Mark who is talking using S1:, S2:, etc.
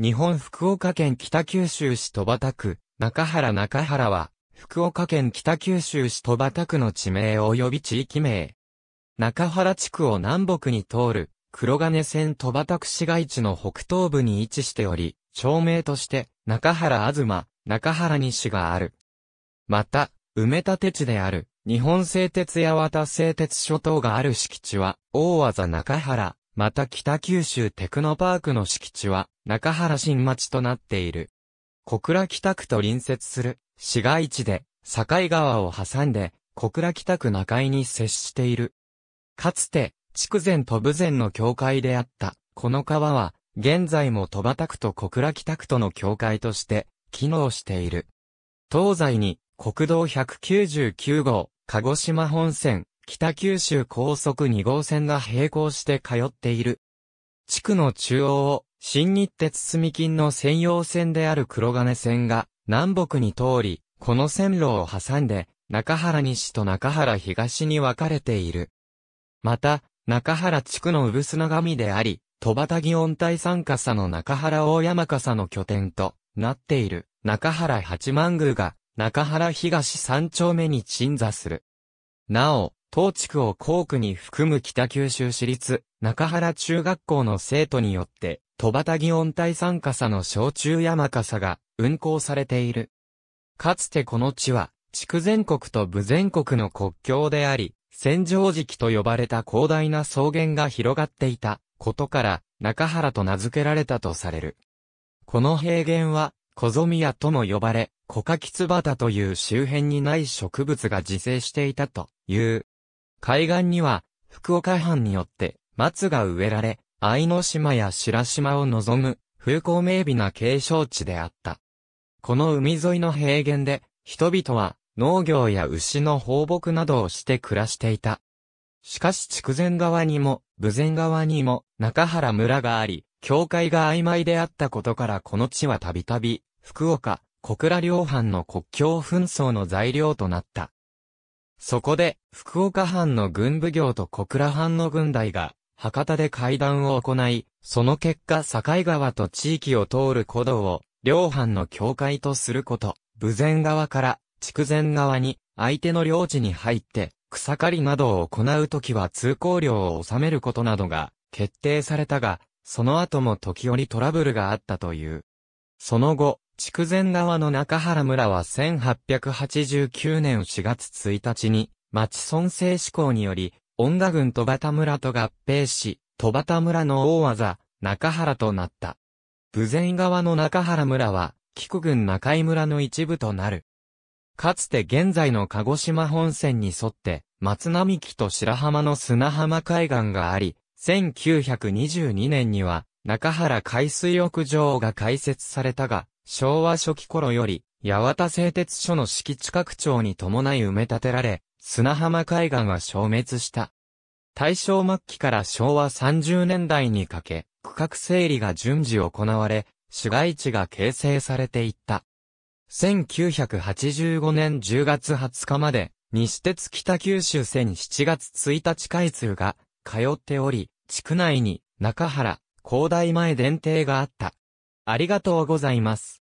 S1: 日本福岡県北九州市戸畑区、中原中原は、福岡県北九州市戸畑区の地名及び地域名。中原地区を南北に通る、黒金線戸畑区市街地の北東部に位置しており、町名として、中原東、中原西がある。また、埋め立て地である、日本製鉄や和田製鉄諸島がある敷地は、大技中原、また北九州テクノパークの敷地は中原新町となっている。小倉北区と隣接する市街地で境川を挟んで小倉北区中井に接している。かつて筑前と部前の境界であったこの川は現在も戸畑区と小倉北区との境界として機能している。東西に国道199号、鹿児島本線、北九州高速2号線が並行して通っている。地区の中央を、新日鉄住金の専用線である黒金線が、南北に通り、この線路を挟んで、中原西と中原東に分かれている。また、中原地区の産砂神であり、戸畑祇温帯山笠の中原大山笠の拠点となっている中原八幡宮が中原東三丁目に鎮座する。なお、当地区を校区に含む北九州市立中原中学校の生徒によって、戸畑祇園大参加さの小中山笠が運行されている。かつてこの地は、地区全国と部全国の国境であり、戦場時期と呼ばれた広大な草原が広がっていたことから、中原と名付けられたとされる。この平原は、小ゾミヤとも呼ばれ、コカキツバタという周辺にない植物が自生していたという。海岸には、福岡藩によって、松が植えられ、愛の島や白島を望む、風光明媚な景勝地であった。この海沿いの平原で、人々は、農業や牛の放牧などをして暮らしていた。しかし筑前側にも、武前側にも、中原村があり、境界が曖昧であったことからこの地はたびたび、福岡、小倉両藩の国境紛争の材料となった。そこで、福岡藩の軍部業と小倉藩の軍隊が、博多で会談を行い、その結果境川と地域を通る古道を、両藩の境界とすること、武前側から、筑前側に、相手の領地に入って、草刈りなどを行うときは通行料を納めることなどが、決定されたが、その後も時折トラブルがあったという。その後、筑前川の中原村は1889年4月1日に、町村政施行により、恩賀郡戸畑村と合併し、戸畑村の大技、中原となった。武前川の中原村は、菊郡中井村の一部となる。かつて現在の鹿児島本線に沿って、松並木と白浜の砂浜海岸があり、1922年には、中原海水浴場が開設されたが、昭和初期頃より、八幡製鉄所の敷地拡張に伴い埋め立てられ、砂浜海岸は消滅した。大正末期から昭和30年代にかけ、区画整理が順次行われ、市街地が形成されていった。1985年10月20日まで、西鉄北九州線7月1日開通が通っており、地区内に中原、広大前電停があった。ありがとうございます。